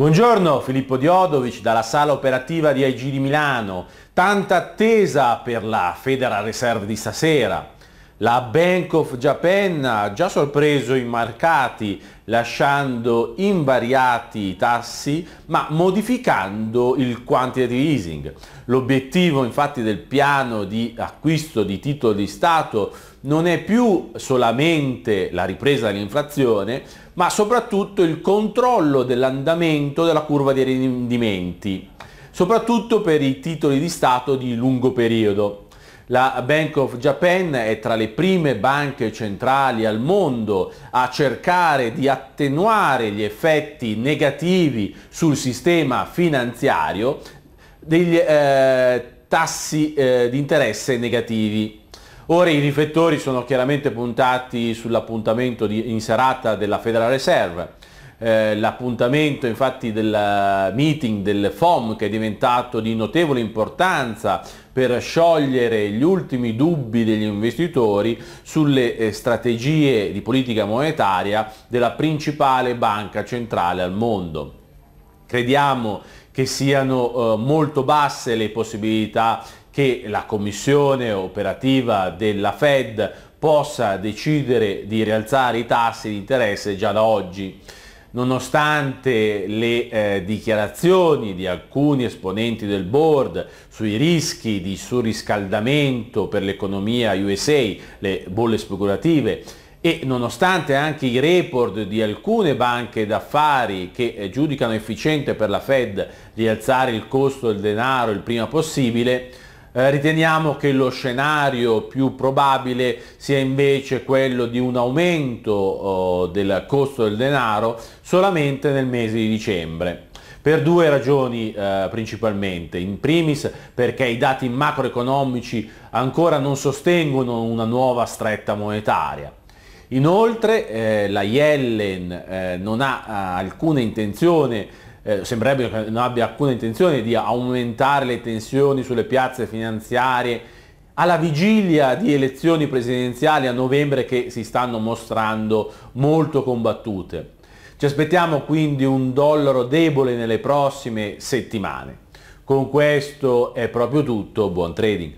Buongiorno Filippo Diodovic dalla sala operativa di IG di Milano. Tanta attesa per la Federal Reserve di stasera. La Bank of Japan ha già sorpreso i mercati lasciando invariati i tassi ma modificando il quantitative easing. L'obiettivo infatti del piano di acquisto di titoli di Stato non è più solamente la ripresa dell'inflazione ma soprattutto il controllo dell'andamento della curva dei rendimenti, soprattutto per i titoli di Stato di lungo periodo la Bank of Japan è tra le prime banche centrali al mondo a cercare di attenuare gli effetti negativi sul sistema finanziario degli eh, tassi eh, di interesse negativi. Ora i riflettori sono chiaramente puntati sull'appuntamento in serata della Federal Reserve eh, l'appuntamento infatti del meeting del FOM che è diventato di notevole importanza per sciogliere gli ultimi dubbi degli investitori sulle eh, strategie di politica monetaria della principale banca centrale al mondo. Crediamo che siano eh, molto basse le possibilità che la commissione operativa della Fed possa decidere di rialzare i tassi di interesse già da oggi nonostante le eh, dichiarazioni di alcuni esponenti del board sui rischi di surriscaldamento per l'economia USA, le bolle speculative, e nonostante anche i report di alcune banche d'affari che eh, giudicano efficiente per la Fed rialzare il costo del denaro il prima possibile, eh, riteniamo che lo scenario più probabile sia invece quello di un aumento oh, del costo del denaro solamente nel mese di dicembre. Per due ragioni eh, principalmente, in primis perché i dati macroeconomici ancora non sostengono una nuova stretta monetaria. Inoltre eh, la Yellen eh, non ha eh, alcuna intenzione eh, sembrerebbe che non abbia alcuna intenzione di aumentare le tensioni sulle piazze finanziarie alla vigilia di elezioni presidenziali a novembre che si stanno mostrando molto combattute. Ci aspettiamo quindi un dollaro debole nelle prossime settimane. Con questo è proprio tutto, buon trading!